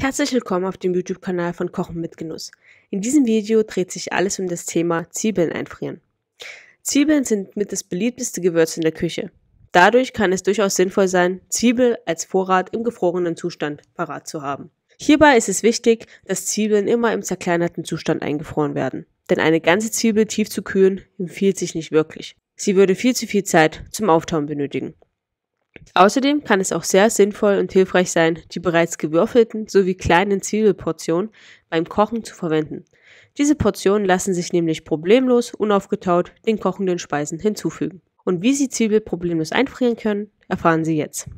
Herzlich willkommen auf dem YouTube-Kanal von Kochen mit Genuss. In diesem Video dreht sich alles um das Thema Zwiebeln einfrieren. Zwiebeln sind mit das beliebteste Gewürz in der Küche. Dadurch kann es durchaus sinnvoll sein, Zwiebeln als Vorrat im gefrorenen Zustand parat zu haben. Hierbei ist es wichtig, dass Zwiebeln immer im zerkleinerten Zustand eingefroren werden. Denn eine ganze Zwiebel tief zu kühlen empfiehlt sich nicht wirklich. Sie würde viel zu viel Zeit zum Auftauen benötigen. Außerdem kann es auch sehr sinnvoll und hilfreich sein, die bereits gewürfelten sowie kleinen Zwiebelportionen beim Kochen zu verwenden. Diese Portionen lassen sich nämlich problemlos unaufgetaut den kochenden Speisen hinzufügen. Und wie Sie Zwiebel problemlos einfrieren können, erfahren Sie jetzt.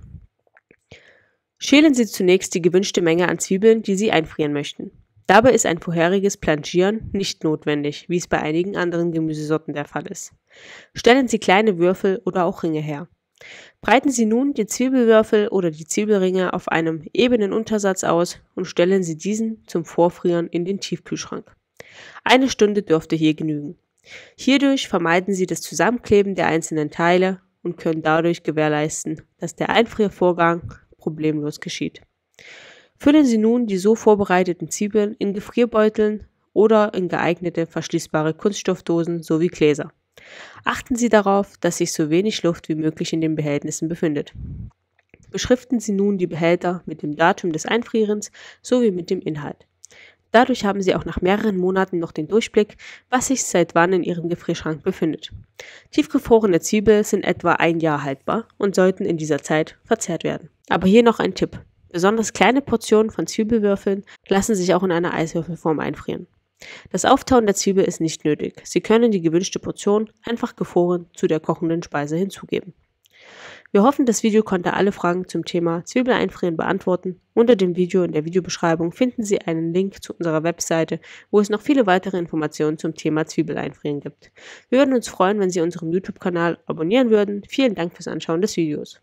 Schälen Sie zunächst die gewünschte Menge an Zwiebeln, die Sie einfrieren möchten. Dabei ist ein vorheriges Plangieren nicht notwendig, wie es bei einigen anderen Gemüsesorten der Fall ist. Stellen Sie kleine Würfel oder auch Ringe her. Breiten Sie nun die Zwiebelwürfel oder die Zwiebelringe auf einem ebenen Untersatz aus und stellen Sie diesen zum Vorfrieren in den Tiefkühlschrank. Eine Stunde dürfte hier genügen. Hierdurch vermeiden Sie das Zusammenkleben der einzelnen Teile und können dadurch gewährleisten, dass der Einfriervorgang problemlos geschieht. Füllen Sie nun die so vorbereiteten Zwiebeln in Gefrierbeuteln oder in geeignete verschließbare Kunststoffdosen sowie Gläser. Achten Sie darauf, dass sich so wenig Luft wie möglich in den Behältnissen befindet. Beschriften Sie nun die Behälter mit dem Datum des Einfrierens sowie mit dem Inhalt. Dadurch haben Sie auch nach mehreren Monaten noch den Durchblick, was sich seit wann in Ihrem Gefrierschrank befindet. Tiefgefrorene Zwiebeln sind etwa ein Jahr haltbar und sollten in dieser Zeit verzehrt werden. Aber hier noch ein Tipp. Besonders kleine Portionen von Zwiebelwürfeln lassen sich auch in einer Eiswürfelform einfrieren. Das Auftauen der Zwiebel ist nicht nötig. Sie können die gewünschte Portion einfach gefroren zu der kochenden Speise hinzugeben. Wir hoffen, das Video konnte alle Fragen zum Thema Zwiebel einfrieren beantworten. Unter dem Video in der Videobeschreibung finden Sie einen Link zu unserer Webseite, wo es noch viele weitere Informationen zum Thema Zwiebel einfrieren gibt. Wir würden uns freuen, wenn Sie unseren YouTube-Kanal abonnieren würden. Vielen Dank fürs Anschauen des Videos.